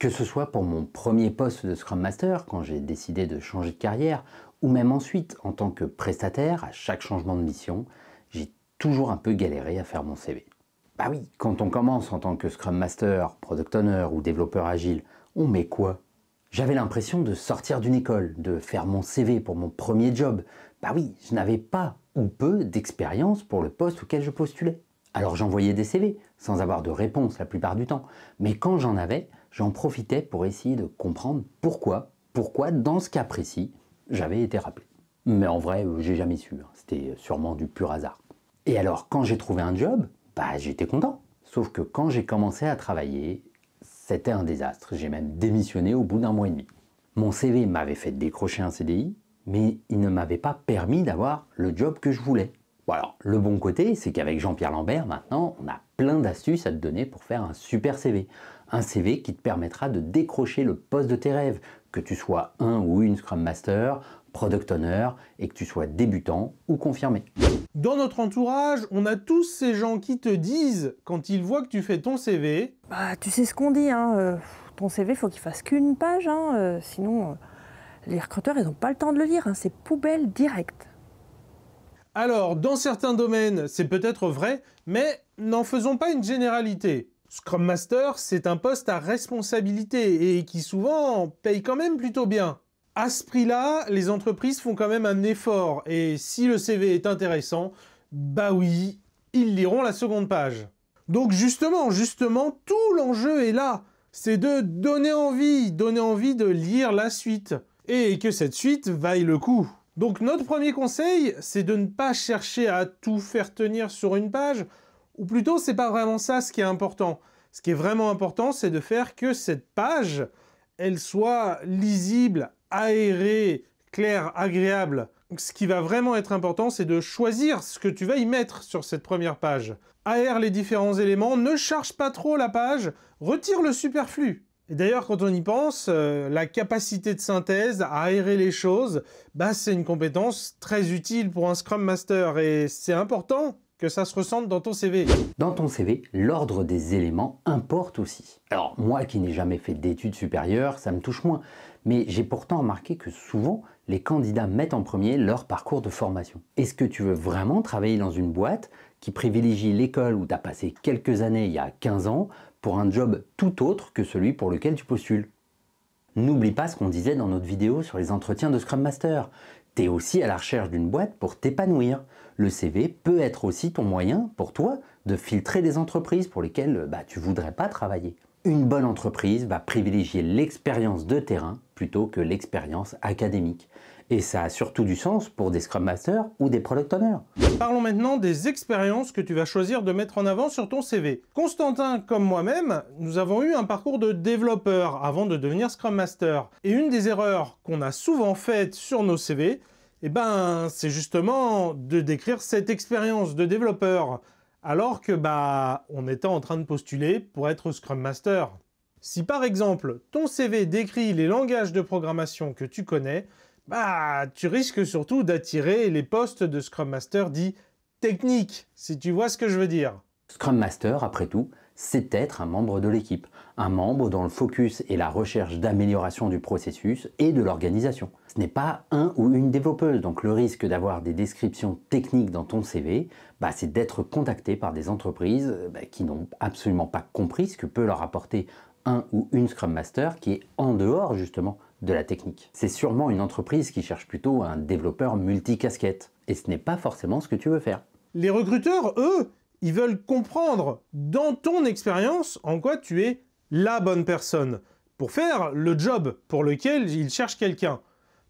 Que ce soit pour mon premier poste de Scrum Master, quand j'ai décidé de changer de carrière, ou même ensuite en tant que prestataire, à chaque changement de mission, j'ai toujours un peu galéré à faire mon CV. Bah oui, quand on commence en tant que Scrum Master, Product Owner ou développeur agile, on met quoi J'avais l'impression de sortir d'une école, de faire mon CV pour mon premier job. Bah oui, je n'avais pas ou peu d'expérience pour le poste auquel je postulais. Alors j'envoyais des CV, sans avoir de réponse la plupart du temps, mais quand j'en avais, j'en profitais pour essayer de comprendre pourquoi, pourquoi dans ce cas précis, j'avais été rappelé. Mais en vrai, j'ai jamais su, hein. c'était sûrement du pur hasard. Et alors, quand j'ai trouvé un job, bah j'étais content. Sauf que quand j'ai commencé à travailler, c'était un désastre. J'ai même démissionné au bout d'un mois et demi. Mon CV m'avait fait décrocher un CDI, mais il ne m'avait pas permis d'avoir le job que je voulais le bon côté, c'est qu'avec Jean-Pierre Lambert, maintenant, on a plein d'astuces à te donner pour faire un super CV. Un CV qui te permettra de décrocher le poste de tes rêves, que tu sois un ou une Scrum Master, Product Owner, et que tu sois débutant ou confirmé. Dans notre entourage, on a tous ces gens qui te disent, quand ils voient que tu fais ton CV... Bah, tu sais ce qu'on dit, hein, euh, ton CV, faut qu'il fasse qu'une page, hein, euh, sinon euh, les recruteurs, ils n'ont pas le temps de le lire, hein, c'est poubelle directe. Alors, dans certains domaines, c'est peut-être vrai, mais n'en faisons pas une généralité. Scrum Master, c'est un poste à responsabilité et qui souvent paye quand même plutôt bien. À ce prix-là, les entreprises font quand même un effort et si le CV est intéressant, bah oui, ils liront la seconde page. Donc justement, justement, tout l'enjeu est là. C'est de donner envie, donner envie de lire la suite et que cette suite vaille le coup. Donc notre premier conseil, c'est de ne pas chercher à tout faire tenir sur une page, ou plutôt c'est pas vraiment ça ce qui est important. Ce qui est vraiment important, c'est de faire que cette page, elle soit lisible, aérée, claire, agréable. ce qui va vraiment être important, c'est de choisir ce que tu vas y mettre sur cette première page. Aère les différents éléments, ne charge pas trop la page, retire le superflu d'ailleurs, quand on y pense, euh, la capacité de synthèse à aérer les choses, bah, c'est une compétence très utile pour un Scrum Master et c'est important que ça se ressente dans ton CV. Dans ton CV, l'ordre des éléments importe aussi. Alors moi qui n'ai jamais fait d'études supérieures, ça me touche moins, mais j'ai pourtant remarqué que souvent, les candidats mettent en premier leur parcours de formation. Est-ce que tu veux vraiment travailler dans une boîte qui privilégie l'école où tu as passé quelques années il y a 15 ans pour un job tout autre que celui pour lequel tu postules. N'oublie pas ce qu'on disait dans notre vidéo sur les entretiens de Scrum Master. Tu es aussi à la recherche d'une boîte pour t'épanouir. Le CV peut être aussi ton moyen, pour toi, de filtrer des entreprises pour lesquelles tu bah, tu voudrais pas travailler. Une bonne entreprise va privilégier l'expérience de terrain plutôt que l'expérience académique. Et ça a surtout du sens pour des Scrum Masters ou des Product Owners. Parlons maintenant des expériences que tu vas choisir de mettre en avant sur ton CV. Constantin, comme moi-même, nous avons eu un parcours de développeur avant de devenir Scrum Master. Et une des erreurs qu'on a souvent faites sur nos CV, eh ben, c'est justement de décrire cette expérience de développeur alors que bah on était en train de postuler pour être Scrum Master. Si par exemple ton CV décrit les langages de programmation que tu connais, bah tu risques surtout d'attirer les postes de Scrum Master dit technique, si tu vois ce que je veux dire. Scrum Master, après tout, c'est être un membre de l'équipe, un membre dont le focus est la recherche d'amélioration du processus et de l'organisation. Ce n'est pas un ou une développeuse, donc le risque d'avoir des descriptions techniques dans ton CV, bah, c'est d'être contacté par des entreprises bah, qui n'ont absolument pas compris ce que peut leur apporter un ou une Scrum Master qui est en dehors justement de la technique. C'est sûrement une entreprise qui cherche plutôt un développeur multicasquette. Et ce n'est pas forcément ce que tu veux faire. Les recruteurs, eux, ils veulent comprendre dans ton expérience en quoi tu es la bonne personne pour faire le job pour lequel ils cherchent quelqu'un.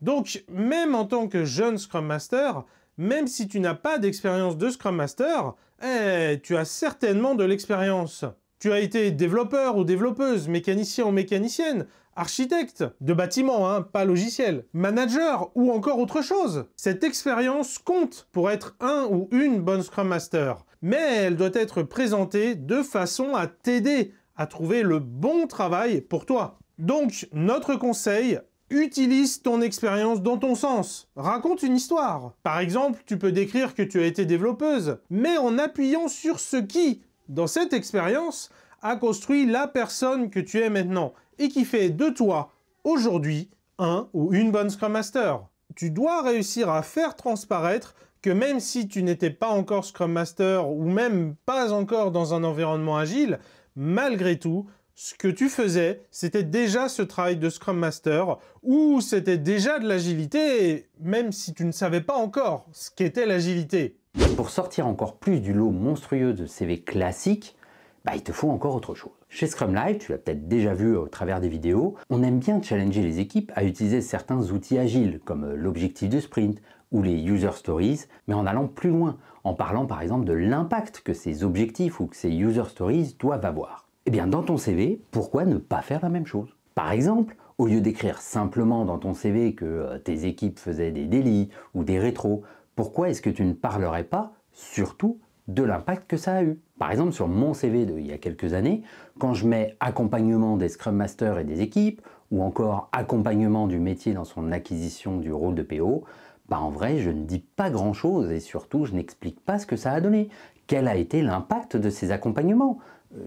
Donc, même en tant que jeune Scrum Master, même si tu n'as pas d'expérience de Scrum Master, eh, tu as certainement de l'expérience. Tu as été développeur ou développeuse, mécanicien ou mécanicienne, architecte de bâtiment, hein, pas logiciel, manager ou encore autre chose. Cette expérience compte pour être un ou une bonne Scrum Master, mais elle doit être présentée de façon à t'aider à trouver le bon travail pour toi. Donc, notre conseil, utilise ton expérience dans ton sens. Raconte une histoire. Par exemple, tu peux décrire que tu as été développeuse, mais en appuyant sur ce qui dans cette expérience, a construit la personne que tu es maintenant et qui fait de toi, aujourd'hui, un ou une bonne Scrum Master. Tu dois réussir à faire transparaître que même si tu n'étais pas encore Scrum Master ou même pas encore dans un environnement agile, malgré tout, ce que tu faisais, c'était déjà ce travail de Scrum Master ou c'était déjà de l'agilité, même si tu ne savais pas encore ce qu'était l'agilité. Pour sortir encore plus du lot monstrueux de CV classique, bah, il te faut encore autre chose. Chez Scrum Live, tu l'as peut-être déjà vu au travers des vidéos, on aime bien challenger les équipes à utiliser certains outils agiles, comme euh, l'objectif de sprint ou les user stories, mais en allant plus loin, en parlant par exemple de l'impact que ces objectifs ou que ces user stories doivent avoir. Eh bien, dans ton CV, pourquoi ne pas faire la même chose Par exemple, au lieu d'écrire simplement dans ton CV que euh, tes équipes faisaient des délits ou des rétros, pourquoi est-ce que tu ne parlerais pas, surtout, de l'impact que ça a eu Par exemple, sur mon CV il y a quelques années, quand je mets accompagnement des Scrum Masters et des équipes, ou encore accompagnement du métier dans son acquisition du rôle de PO, bah en vrai, je ne dis pas grand-chose et surtout, je n'explique pas ce que ça a donné. Quel a été l'impact de ces accompagnements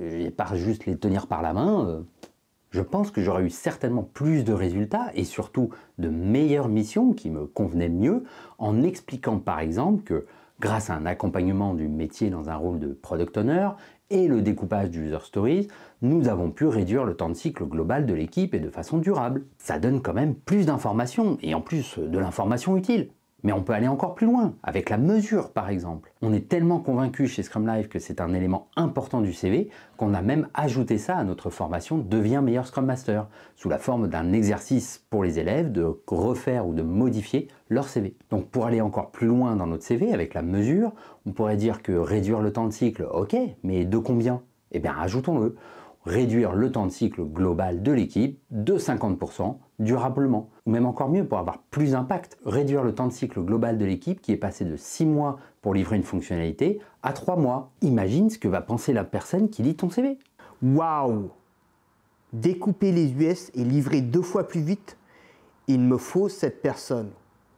euh, Et pas juste les tenir par la main, euh, je pense que j'aurais eu certainement plus de résultats et surtout de meilleures missions qui me convenaient mieux en expliquant par exemple que grâce à un accompagnement du métier dans un rôle de product owner et le découpage du user stories, nous avons pu réduire le temps de cycle global de l'équipe et de façon durable. Ça donne quand même plus d'informations et en plus euh, de l'information utile. Mais on peut aller encore plus loin, avec la mesure par exemple. On est tellement convaincu chez Scrum Live que c'est un élément important du CV qu'on a même ajouté ça à notre formation Deviens meilleur Scrum Master, sous la forme d'un exercice pour les élèves de refaire ou de modifier leur CV. Donc pour aller encore plus loin dans notre CV avec la mesure, on pourrait dire que réduire le temps de cycle, ok, mais de combien Eh bien ajoutons-le réduire le temps de cycle global de l'équipe de 50% durablement. Ou même encore mieux, pour avoir plus d'impact, réduire le temps de cycle global de l'équipe qui est passé de 6 mois pour livrer une fonctionnalité à 3 mois. Imagine ce que va penser la personne qui lit ton CV. Waouh Découper les US et livrer deux fois plus vite, il me faut cette personne.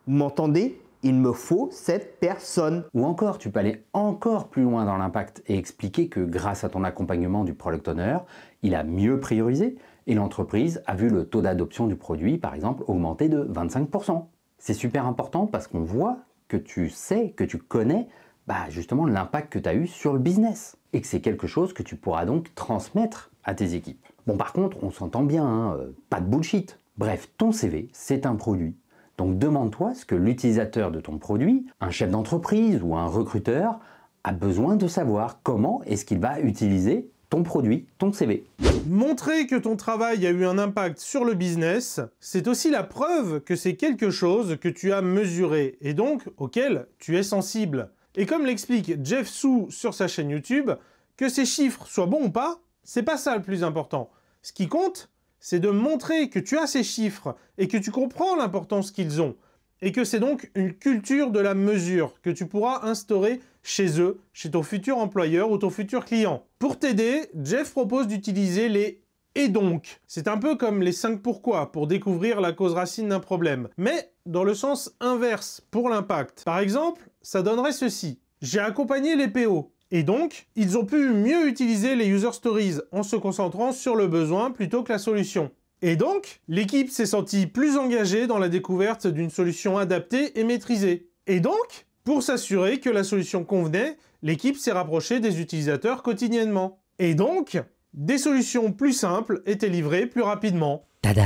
Vous m'entendez il me faut cette personne. Ou encore, tu peux aller encore plus loin dans l'impact et expliquer que grâce à ton accompagnement du product owner, il a mieux priorisé et l'entreprise a vu le taux d'adoption du produit, par exemple, augmenter de 25%. C'est super important parce qu'on voit que tu sais, que tu connais bah, justement l'impact que tu as eu sur le business et que c'est quelque chose que tu pourras donc transmettre à tes équipes. Bon par contre, on s'entend bien, hein, euh, pas de bullshit. Bref, ton CV, c'est un produit donc demande-toi ce que l'utilisateur de ton produit, un chef d'entreprise ou un recruteur, a besoin de savoir comment est-ce qu'il va utiliser ton produit, ton CV. Montrer que ton travail a eu un impact sur le business, c'est aussi la preuve que c'est quelque chose que tu as mesuré et donc auquel tu es sensible. Et comme l'explique Jeff Sou sur sa chaîne YouTube, que ces chiffres soient bons ou pas, c'est pas ça le plus important. Ce qui compte, c'est de montrer que tu as ces chiffres et que tu comprends l'importance qu'ils ont, et que c'est donc une culture de la mesure que tu pourras instaurer chez eux, chez ton futur employeur ou ton futur client. Pour t'aider, Jeff propose d'utiliser les et donc. C'est un peu comme les 5 pourquoi pour découvrir la cause racine d'un problème, mais dans le sens inverse pour l'impact. Par exemple, ça donnerait ceci. J'ai accompagné les PO et donc, ils ont pu mieux utiliser les user stories en se concentrant sur le besoin plutôt que la solution. Et donc, l'équipe s'est sentie plus engagée dans la découverte d'une solution adaptée et maîtrisée. Et donc, pour s'assurer que la solution convenait, l'équipe s'est rapprochée des utilisateurs quotidiennement. Et donc, des solutions plus simples étaient livrées plus rapidement. Tada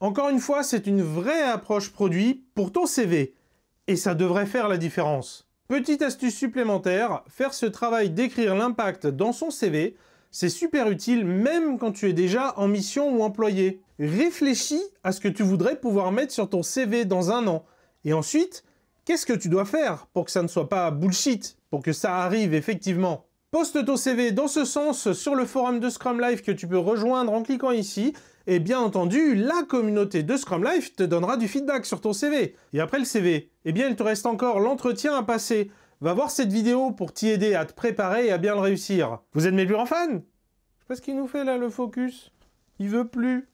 Encore une fois, c'est une vraie approche produit pour ton CV. Et ça devrait faire la différence. Petite astuce supplémentaire, faire ce travail d'écrire l'impact dans son CV, c'est super utile même quand tu es déjà en mission ou employé. Réfléchis à ce que tu voudrais pouvoir mettre sur ton CV dans un an. Et ensuite, qu'est-ce que tu dois faire pour que ça ne soit pas bullshit, pour que ça arrive effectivement Poste ton CV dans ce sens sur le forum de Scrum Life que tu peux rejoindre en cliquant ici. Et bien entendu, la communauté de Scrum Life te donnera du feedback sur ton CV. Et après le CV, eh bien il te reste encore l'entretien à passer. Va voir cette vidéo pour t'y aider à te préparer et à bien le réussir. Vous êtes mes plus grands fans Je sais pas ce qu'il nous fait là, le focus. Il veut plus.